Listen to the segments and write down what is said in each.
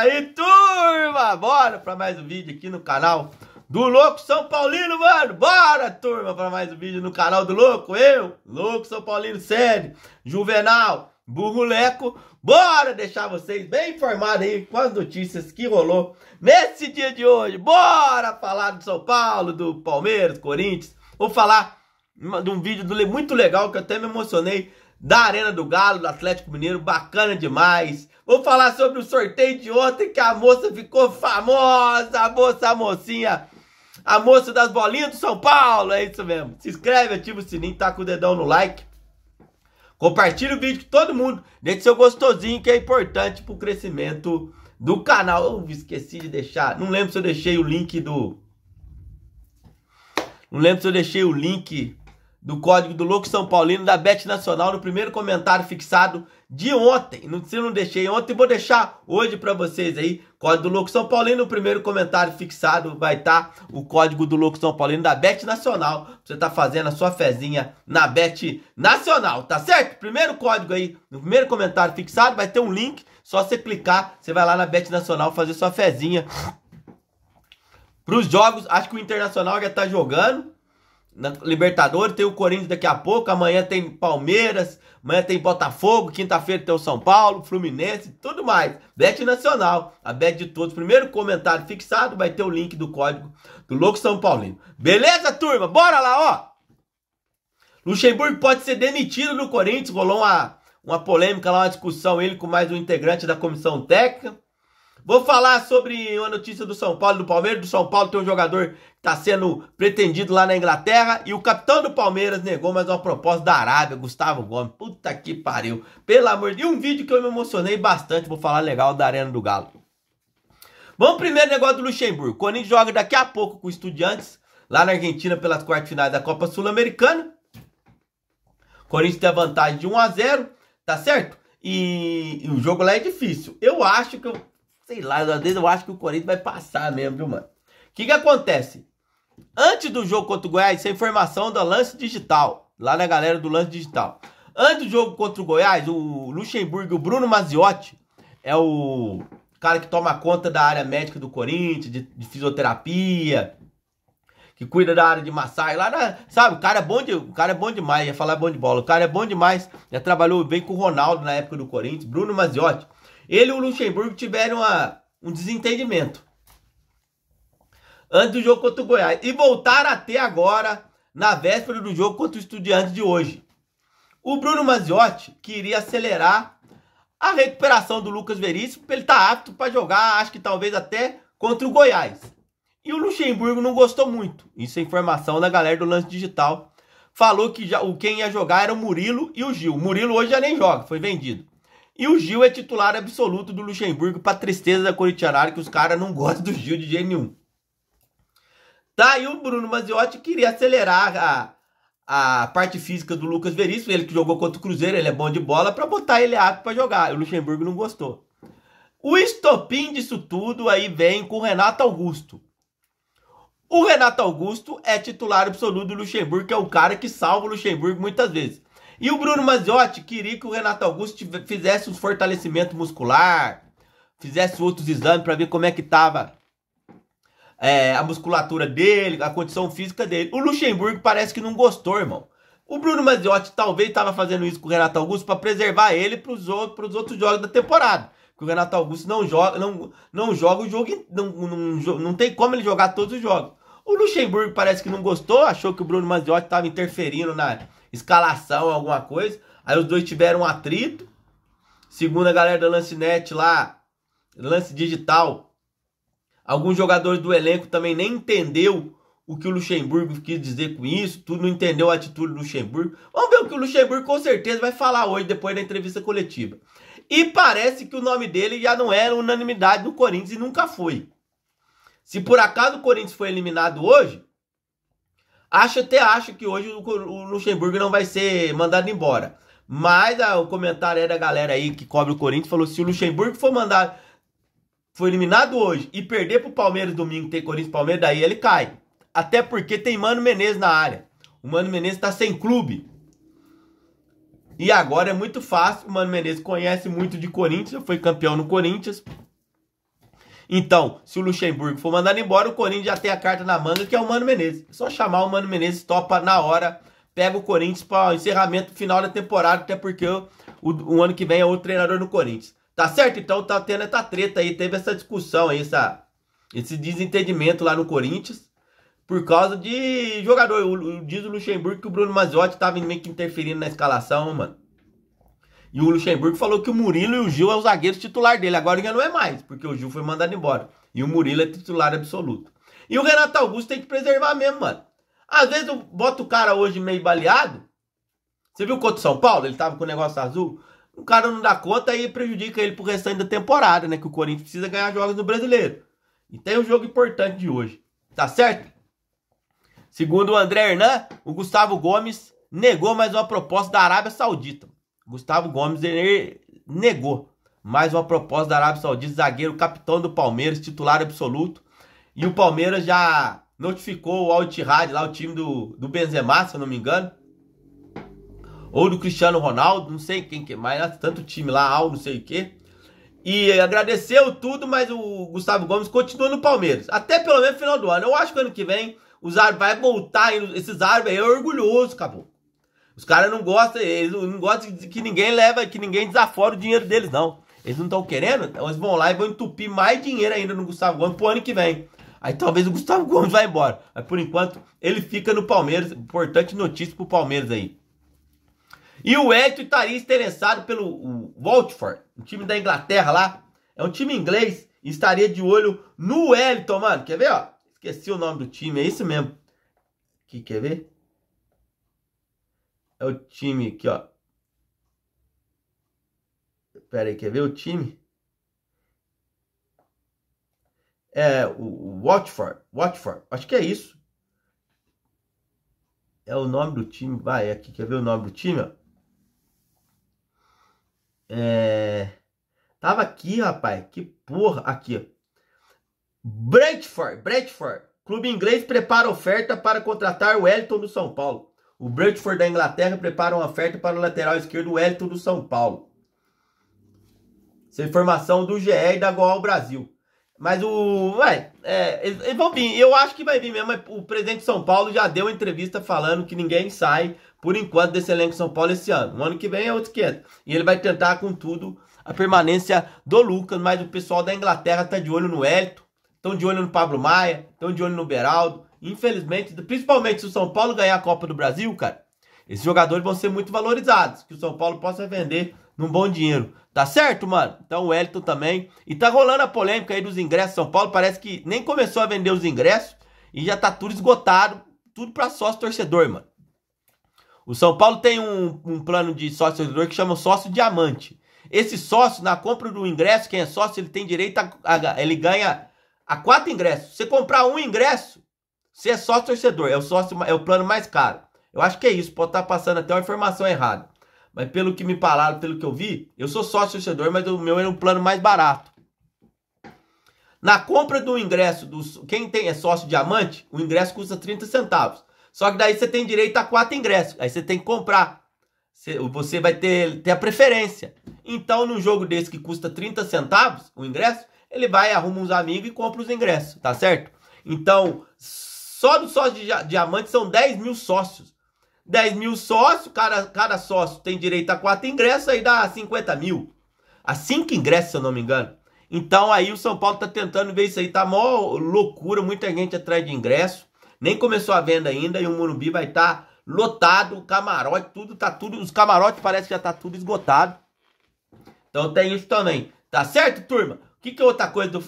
aí, turma? Bora para mais um vídeo aqui no canal do Louco São Paulino, mano! Bora, turma, para mais um vídeo no canal do Louco! Eu, Louco São Paulino Sério, Juvenal, Burguleco, bora deixar vocês bem informados aí com as notícias que rolou nesse dia de hoje. Bora falar do São Paulo, do Palmeiras, Corinthians. Vou falar de um vídeo muito legal que eu até me emocionei da Arena do Galo, do Atlético Mineiro, bacana demais. Vou falar sobre o sorteio de ontem que a moça ficou famosa, a moça, a mocinha, a moça das bolinhas do São Paulo, é isso mesmo. Se inscreve, ativa o sininho, tá com o dedão no like. Compartilha o vídeo com todo mundo, deixe seu gostosinho que é importante pro crescimento do canal. Eu esqueci de deixar, não lembro se eu deixei o link do... Não lembro se eu deixei o link do código do Louco São Paulino da Bet Nacional no primeiro comentário fixado de ontem. Não se não deixei ontem, vou deixar hoje para vocês aí. Código do Louco São Paulino, no primeiro comentário fixado vai estar tá o código do Louco São Paulino da Bet Nacional. Você tá fazendo a sua fezinha na Bet Nacional, tá certo? Primeiro código aí, no primeiro comentário fixado vai ter um link, só você clicar, você vai lá na Bet Nacional fazer sua fezinha. Para os jogos, acho que o Internacional já tá jogando na Libertadores, tem o Corinthians daqui a pouco, amanhã tem Palmeiras, amanhã tem Botafogo, quinta-feira tem o São Paulo, Fluminense, tudo mais. Bet Nacional, a bet de todos. Primeiro comentário fixado, vai ter o link do código do Louco São Paulino. Beleza, turma? Bora lá, ó! Luxemburgo pode ser demitido do Corinthians, rolou uma, uma polêmica lá, uma discussão ele com mais um integrante da comissão técnica. Vou falar sobre uma notícia do São Paulo, do Palmeiras. Do São Paulo tem um jogador que está sendo pretendido lá na Inglaterra. E o capitão do Palmeiras negou mais uma proposta da Arábia, Gustavo Gomes. Puta que pariu. Pelo amor de E um vídeo que eu me emocionei bastante. Vou falar legal da Arena do Galo. Vamos primeiro negócio do Luxemburgo. O Corinthians joga daqui a pouco com o Estudiantes, lá na Argentina, pelas quartas finais da Copa Sul-Americana. Corinthians tem a vantagem de 1 a 0 tá certo? E, e o jogo lá é difícil. Eu acho que eu Sei lá, às vezes eu acho que o Corinthians vai passar mesmo, viu, mano? O que que acontece? Antes do jogo contra o Goiás, essa é informação da Lance Digital, lá na galera do Lance Digital. Antes do jogo contra o Goiás, o Luxemburgo, o Bruno Maziotti, é o cara que toma conta da área médica do Corinthians, de, de fisioterapia, que cuida da área de massagem, lá na, sabe, o cara é bom de, o cara é bom demais, ia falar bom de bola, o cara é bom demais, já trabalhou bem com o Ronaldo na época do Corinthians, Bruno Maziotti. Ele e o Luxemburgo tiveram uma, um desentendimento antes do jogo contra o Goiás e voltaram até agora na véspera do jogo contra o Estudiantes de hoje. O Bruno Maziotti queria acelerar a recuperação do Lucas Veríssimo, porque ele está apto para jogar, acho que talvez até contra o Goiás. E o Luxemburgo não gostou muito. Isso é informação da galera do Lance Digital. Falou que já, o quem ia jogar era o Murilo e o Gil. O Murilo hoje já nem joga, foi vendido. E o Gil é titular absoluto do Luxemburgo, pra tristeza da Coritianara, que os caras não gostam do Gil de jeito nenhum. Tá, e o Bruno Maziotti queria acelerar a, a parte física do Lucas Veríssimo, ele que jogou contra o Cruzeiro, ele é bom de bola, para botar ele apto para jogar. O Luxemburgo não gostou. O estopim disso tudo aí vem com o Renato Augusto. O Renato Augusto é titular absoluto do Luxemburgo, que é o cara que salva o Luxemburgo muitas vezes. E o Bruno Manziotti queria que o Renato Augusto fizesse um fortalecimento muscular, fizesse outros exames para ver como é que tava é, a musculatura dele, a condição física dele. O Luxemburgo parece que não gostou, irmão. O Bruno Manziotti talvez estava fazendo isso com o Renato Augusto para preservar ele para os outros, outros jogos da temporada. Que o Renato Augusto não joga, não, não joga o jogo, não, não, não tem como ele jogar todos os jogos. O Luxemburgo parece que não gostou, achou que o Bruno Manziotti estava interferindo na, escalação, alguma coisa. Aí os dois tiveram um atrito. Segundo a galera da Lancinete lá, Lance Digital, alguns jogadores do elenco também nem entendeu o que o Luxemburgo quis dizer com isso, tudo não entendeu a atitude do Luxemburgo. Vamos ver o que o Luxemburgo com certeza vai falar hoje, depois da entrevista coletiva. E parece que o nome dele já não era unanimidade no Corinthians e nunca foi. Se por acaso o Corinthians foi eliminado hoje, Acho até acho que hoje o Luxemburgo não vai ser mandado embora. Mas a, o comentário da galera aí que cobre o Corinthians falou: se o Luxemburgo for mandado, for eliminado hoje e perder pro Palmeiras domingo, tem Corinthians Palmeiras, daí ele cai. Até porque tem Mano Menezes na área. O Mano Menezes tá sem clube. E agora é muito fácil. O Mano Menezes conhece muito de Corinthians, foi campeão no Corinthians. Então, se o Luxemburgo for mandado embora, o Corinthians já tem a carta na manga, que é o Mano Menezes. É só chamar o Mano Menezes, topa na hora, pega o Corinthians para o encerramento final da temporada, até porque o, o, o ano que vem é outro treinador no Corinthians. Tá certo? Então tá tendo essa treta aí, teve essa discussão aí, essa, esse desentendimento lá no Corinthians por causa de jogador. Diz o Luxemburgo que o Bruno Mazotti estava meio que interferindo na escalação, mano. E o Luxemburgo falou que o Murilo e o Gil é o zagueiro titular dele. Agora já não é mais, porque o Gil foi mandado embora. E o Murilo é titular absoluto. E o Renato Augusto tem que preservar mesmo, mano. Às vezes eu boto o cara hoje meio baleado. Você viu contra o São Paulo? Ele tava com o negócio azul. O cara não dá conta e prejudica ele pro restante da temporada, né? Que o Corinthians precisa ganhar jogos no brasileiro. E tem um jogo importante de hoje. Tá certo? Segundo o André Hernan, o Gustavo Gomes negou mais uma proposta da Arábia Saudita. Gustavo Gomes negou mais uma proposta da Arábia Saudita, zagueiro capitão do Palmeiras, titular absoluto. E o Palmeiras já notificou o al lá o time do, do Benzema, se eu não me engano. Ou do Cristiano Ronaldo, não sei quem que mais, tanto time lá, Al, não sei o quê. E agradeceu tudo, mas o Gustavo Gomes continua no Palmeiras. Até pelo menos final do ano. Eu acho que ano que vem os árabes vai voltar, esses árabes aí é orgulhoso, acabou. Os caras não gostam, eles não gostam que ninguém leva, que ninguém desafora o dinheiro deles, não. Eles não estão querendo, então eles vão lá e vão entupir mais dinheiro ainda no Gustavo Gomes pro ano que vem. Aí talvez o Gustavo Gomes vá embora. Mas por enquanto, ele fica no Palmeiras. Importante notícia pro Palmeiras aí. E o Edson estaria interessado pelo Watford, um time da Inglaterra lá. É um time inglês e estaria de olho no Wellington, mano. Quer ver, ó? Esqueci o nome do time, é isso mesmo. Aqui, quer ver? é o time aqui, ó. Pera aí, quer ver o time? É o Watford, Watford, acho que é isso. É o nome do time, vai aqui, quer ver o nome do time, ó? É... Tava aqui, rapaz, que porra, aqui, ó. Brentford, Brentford, clube inglês prepara oferta para contratar o Wellington do São Paulo. O Brentford da Inglaterra prepara uma oferta para o lateral esquerdo Wellington do São Paulo. Essa informação do GE e da Goal Brasil. Mas o. Ué, é, eles, vão vir. Eu acho que vai vir mesmo. O presidente de São Paulo já deu entrevista falando que ninguém sai, por enquanto, desse elenco de São Paulo esse ano. No ano que vem é outro 500. E ele vai tentar, com tudo, a permanência do Lucas. Mas o pessoal da Inglaterra tá de olho no Elito estão de olho no Pablo Maia, estão de olho no Beraldo. Infelizmente, principalmente se o São Paulo ganhar a Copa do Brasil, cara, esses jogadores vão ser muito valorizados, que o São Paulo possa vender num bom dinheiro. Tá certo, mano? Então o Elton também. E tá rolando a polêmica aí dos ingressos. São Paulo parece que nem começou a vender os ingressos e já tá tudo esgotado, tudo pra sócio torcedor, mano. O São Paulo tem um, um plano de sócio torcedor que chama sócio diamante. Esse sócio, na compra do ingresso, quem é sócio, ele tem direito a, a ele ganha a quatro ingressos. Você comprar um ingresso, você é sócio torcedor, é o sócio, é o plano mais caro. Eu acho que é isso, pode estar tá passando até uma informação errada. Mas pelo que me falaram, pelo que eu vi, eu sou sócio torcedor, mas o meu era um plano mais barato. Na compra do ingresso, do, quem tem é sócio diamante, o ingresso custa 30 centavos. Só que daí você tem direito a quatro ingressos. Aí você tem que comprar. Você, você vai ter, ter a preferência. Então, num jogo desse que custa 30 centavos, o ingresso, ele vai, arruma uns amigos e compra os ingressos, tá certo? Então, só do sócio de diamante são 10 mil sócios. 10 mil sócios, cada, cada sócio tem direito a 4 ingressos, aí dá 50 mil. A 5 ingressos, se eu não me engano. Então aí o São Paulo tá tentando ver isso aí, tá mó loucura, muita gente atrás de ingresso. Nem começou a venda ainda e o Murumbi vai estar tá lotado, camarote, tudo tá tudo, os camarotes parece que já tá tudo esgotado. Então tem isso também. Tá certo, turma? que, que é outra coisa do.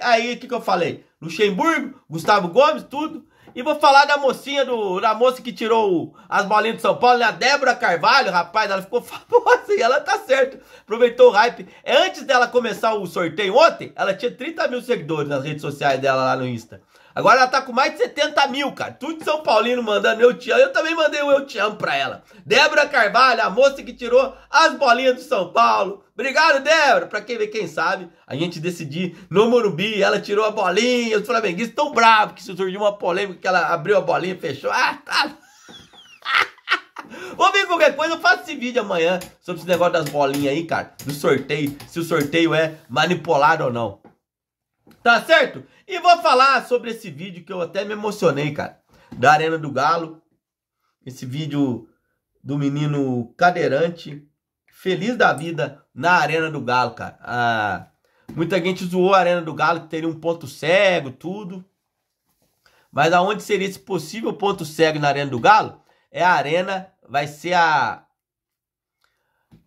Aí, o que, que eu falei? Luxemburgo, Gustavo Gomes, tudo. E vou falar da mocinha do. Da moça que tirou as bolinhas de São Paulo, né? A Débora Carvalho, rapaz, ela ficou famosa e ela tá certo. Aproveitou o hype. É, antes dela começar o sorteio ontem, ela tinha 30 mil seguidores nas redes sociais dela lá no Insta. Agora ela tá com mais de 70 mil, cara. Tudo São Paulino mandando eu te amo. Eu também mandei o eu te amo pra ela. Débora Carvalho, a moça que tirou as bolinhas do São Paulo. Obrigado, Débora. Pra quem vê, quem sabe, a gente decidir no Morumbi. Ela tirou a bolinha. Os flamenguistas tão bravos que surgiu uma polêmica que ela abriu a bolinha e fechou. Ah, tá. Vou ver qualquer coisa, eu faço esse vídeo amanhã sobre esse negócio das bolinhas aí, cara. Do sorteio, se o sorteio é manipulado ou não. Tá certo? E vou falar sobre esse vídeo que eu até me emocionei, cara. Da Arena do Galo. Esse vídeo do menino cadeirante. Feliz da vida na Arena do Galo, cara. Ah, muita gente zoou a Arena do Galo que teria um ponto cego, tudo. Mas aonde seria esse possível ponto cego na Arena do Galo? É a Arena, vai ser a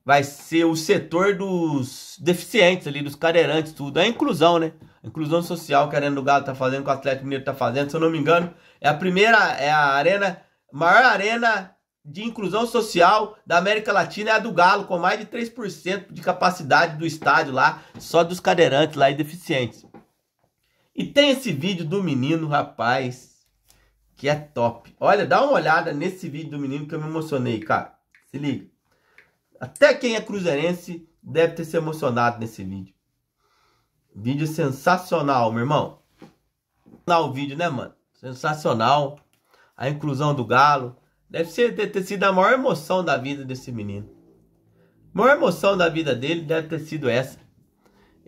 vai ser o setor dos deficientes ali, dos cadeirantes, tudo. É a inclusão, né? inclusão social que a Arena do Galo tá fazendo, que o Atlético Mineiro tá fazendo, se eu não me engano. É a primeira, é a arena, maior arena de inclusão social da América Latina é a do Galo, com mais de 3% de capacidade do estádio lá, só dos cadeirantes lá e deficientes. E tem esse vídeo do menino, rapaz, que é top. Olha, dá uma olhada nesse vídeo do menino que eu me emocionei, cara. Se liga. Até quem é cruzeirense deve ter se emocionado nesse vídeo. Vídeo sensacional, meu irmão. Sensacional o vídeo, né, mano? Sensacional. A inclusão do Galo. Deve ser, ter, ter sido a maior emoção da vida desse menino. A maior emoção da vida dele deve ter sido essa.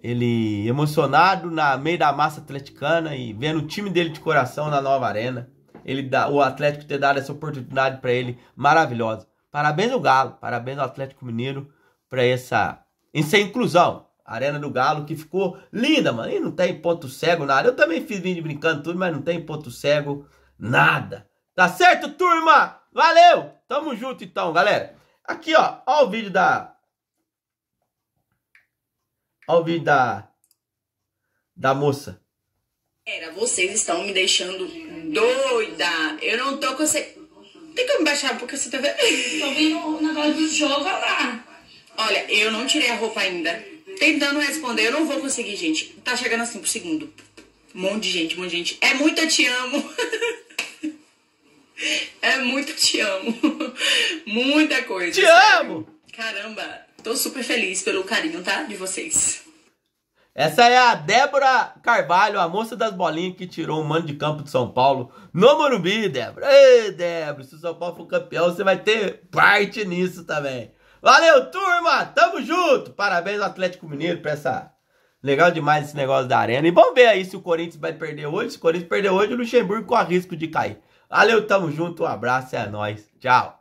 Ele emocionado na meio da massa atleticana e vendo o time dele de coração na nova arena. Ele dá, o Atlético ter dado essa oportunidade para ele maravilhosa. Parabéns ao Galo, parabéns ao Atlético Mineiro para essa, essa inclusão. Arena do Galo que ficou linda, mano. E não tem ponto cego, nada. Eu também fiz vídeo brincando tudo, mas não tem ponto cego, nada. Tá certo, turma? Valeu! Tamo junto então, galera. Aqui, ó, ó o vídeo da. Ó o vídeo da. Da moça. Era, vocês estão me deixando doida. Eu não tô conseguindo tem como baixar porque você tá vendo. Tô vendo o negócio do jogo lá. Olha, eu não tirei a roupa ainda. Tentando responder, eu não vou conseguir, gente. Tá chegando assim por segundo. Um monte de gente, um monte de gente. É muito eu te amo. É muito te amo. Muita coisa. Te sabe? amo! Caramba, tô super feliz pelo carinho, tá? De vocês. Essa é a Débora Carvalho, a moça das bolinhas que tirou um mano de campo de São Paulo no Morumbi, Débora. Ei, Débora, se o São Paulo for campeão, você vai ter parte nisso também. Valeu, turma! Tamo junto! Parabéns ao Atlético Mineiro pra essa... Legal demais esse negócio da arena. E vamos ver aí se o Corinthians vai perder hoje. Se o Corinthians perder hoje, o Luxemburgo a risco de cair. Valeu, tamo junto, um abraço, é nóis. Tchau!